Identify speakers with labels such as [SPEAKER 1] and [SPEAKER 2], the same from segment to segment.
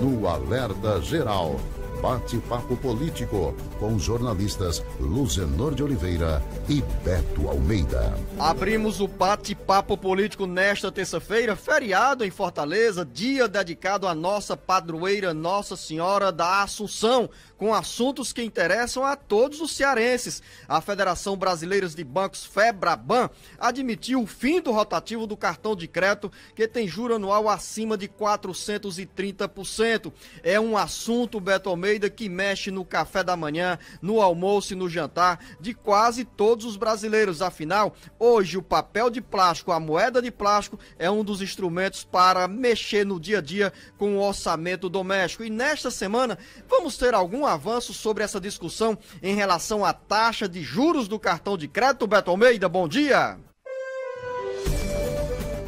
[SPEAKER 1] no Alerta Geral. Bate-Papo Político com os jornalistas Luzenor de Oliveira e Beto Almeida.
[SPEAKER 2] Abrimos o Bate-Papo Político nesta terça-feira, feriado em Fortaleza, dia dedicado à nossa padroeira Nossa Senhora da Assunção, com assuntos que interessam a todos os cearenses. A Federação Brasileira de Bancos, Febraban, admitiu o fim do rotativo do cartão de crédito que tem juro anual acima de 430%. É um assunto, Beto Almeida Almeida que mexe no café da manhã, no almoço e no jantar de quase todos os brasileiros. Afinal, hoje o papel de plástico, a moeda de plástico, é um dos instrumentos para mexer no dia a dia com o orçamento doméstico. E nesta semana vamos ter algum avanço sobre essa discussão em relação à taxa de juros do cartão de crédito. Beto Almeida, bom dia.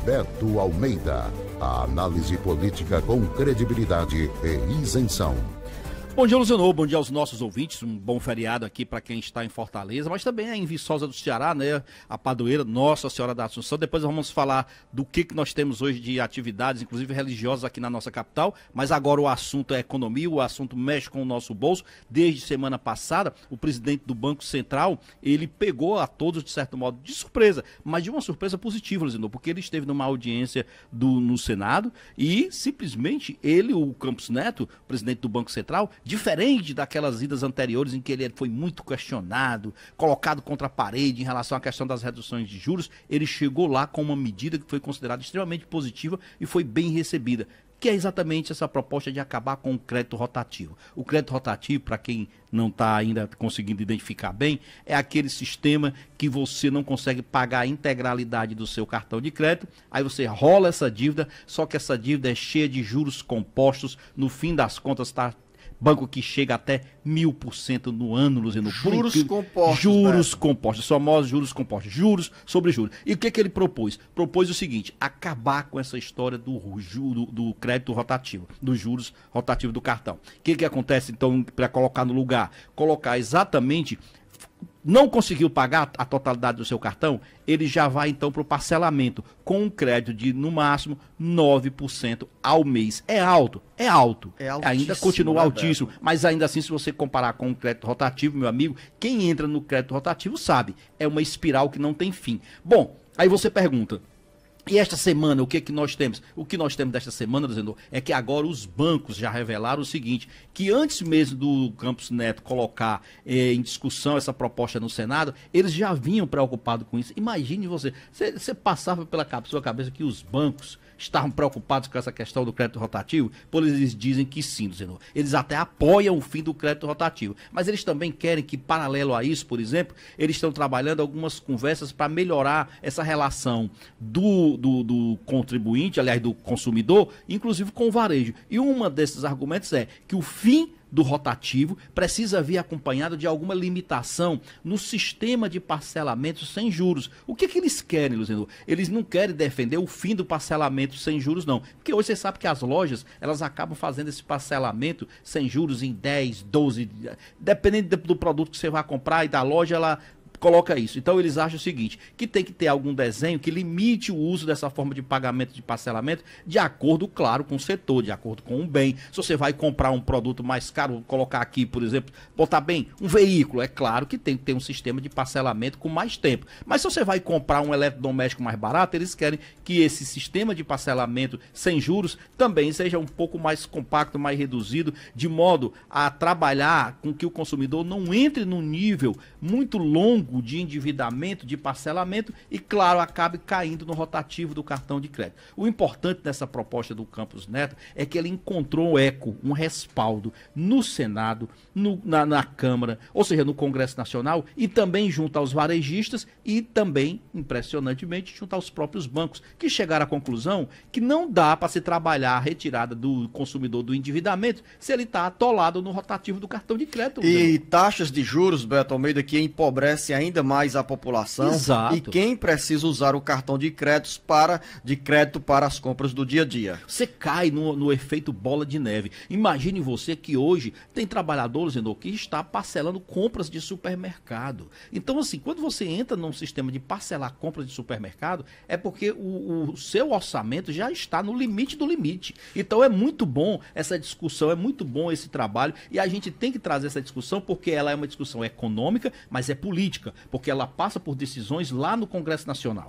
[SPEAKER 1] Beto Almeida, a análise política com credibilidade e isenção. Bom dia, Luciano. Bom dia aos nossos ouvintes. Um bom feriado aqui para quem está em Fortaleza, mas também é em Viçosa do Ceará, né? A Padoeira, Nossa Senhora da Assunção. Depois vamos falar do que, que nós temos hoje de atividades, inclusive religiosas, aqui na nossa capital. Mas agora o assunto é economia, o assunto mexe com o nosso bolso. Desde semana passada, o presidente do Banco Central, ele pegou a todos, de certo modo, de surpresa, mas de uma surpresa positiva, Luciano, porque ele esteve numa audiência do, no Senado e simplesmente ele, o Campos Neto, presidente do Banco Central, Diferente daquelas idas anteriores em que ele foi muito questionado, colocado contra a parede em relação à questão das reduções de juros, ele chegou lá com uma medida que foi considerada extremamente positiva e foi bem recebida que é exatamente essa proposta de acabar com o crédito rotativo. O crédito rotativo, para quem não está ainda conseguindo identificar bem, é aquele sistema que você não consegue pagar a integralidade do seu cartão de crédito, aí você rola essa dívida, só que essa dívida é cheia de juros compostos, no fim das contas está Banco que chega até mil por cento no ano, Luziano. Juros Porque, compostos. Juros né? compostos, famosos juros compostos. Juros sobre juros. E o que, é que ele propôs? Propôs o seguinte: acabar com essa história do, do, do crédito rotativo, dos juros rotativos do cartão. O que, é que acontece, então, para colocar no lugar? Colocar exatamente não conseguiu pagar a totalidade do seu cartão, ele já vai então para o parcelamento, com um crédito de no máximo 9% ao mês. É alto, é alto. É ainda continua né, altíssimo, mas ainda assim, se você comparar com o crédito rotativo, meu amigo, quem entra no crédito rotativo sabe, é uma espiral que não tem fim. Bom, aí você pergunta, e esta semana, o que é que nós temos? O que nós temos desta semana, dizendo, é que agora os bancos já revelaram o seguinte, que antes mesmo do Campos Neto colocar eh, em discussão essa proposta no Senado, eles já vinham preocupados com isso. Imagine você, você passava pela sua cabeça que os bancos estavam preocupados com essa questão do crédito rotativo, pois eles dizem que sim, Zenô. Eles até apoiam o fim do crédito rotativo, mas eles também querem que, paralelo a isso, por exemplo, eles estão trabalhando algumas conversas para melhorar essa relação do do, do contribuinte, aliás, do consumidor, inclusive com o varejo. E um desses argumentos é que o fim do rotativo precisa vir acompanhado de alguma limitação no sistema de parcelamento sem juros. O que, é que eles querem, Luzindo? Eles não querem defender o fim do parcelamento sem juros, não. Porque hoje você sabe que as lojas, elas acabam fazendo esse parcelamento sem juros em 10, 12, dependendo do produto que você vai comprar e da loja, ela coloca isso. Então eles acham o seguinte, que tem que ter algum desenho que limite o uso dessa forma de pagamento de parcelamento de acordo, claro, com o setor, de acordo com o bem. Se você vai comprar um produto mais caro, colocar aqui, por exemplo, botar bem um veículo, é claro que tem que ter um sistema de parcelamento com mais tempo. Mas se você vai comprar um eletrodoméstico mais barato, eles querem que esse sistema de parcelamento sem juros também seja um pouco mais compacto, mais reduzido, de modo a trabalhar com que o consumidor não entre num nível muito longo longo de endividamento, de parcelamento e, claro, acabe caindo no rotativo do cartão de crédito. O importante dessa proposta do Campos Neto é que ele encontrou um eco, um respaldo no Senado, no, na, na Câmara, ou seja, no Congresso Nacional e também junto aos varejistas e também, impressionantemente, junto aos próprios bancos, que chegaram à conclusão que não dá para se trabalhar a retirada do consumidor do endividamento se ele está atolado no rotativo do cartão de crédito. E
[SPEAKER 2] taxas de juros, Beto Almeida, que empobrecem ainda mais a população Exato. e quem precisa usar o cartão de créditos para de crédito para as compras do dia a dia. Você cai no, no efeito bola de neve. Imagine
[SPEAKER 1] você que hoje tem trabalhadores Zenô, que está parcelando compras de supermercado. Então assim, quando você entra num sistema de parcelar compras de supermercado, é porque o, o seu orçamento já está no limite do limite. Então é muito bom essa discussão, é muito bom esse trabalho e a gente tem que trazer essa discussão porque ela é uma discussão econômica, mas é política política, porque ela passa por decisões lá no Congresso Nacional.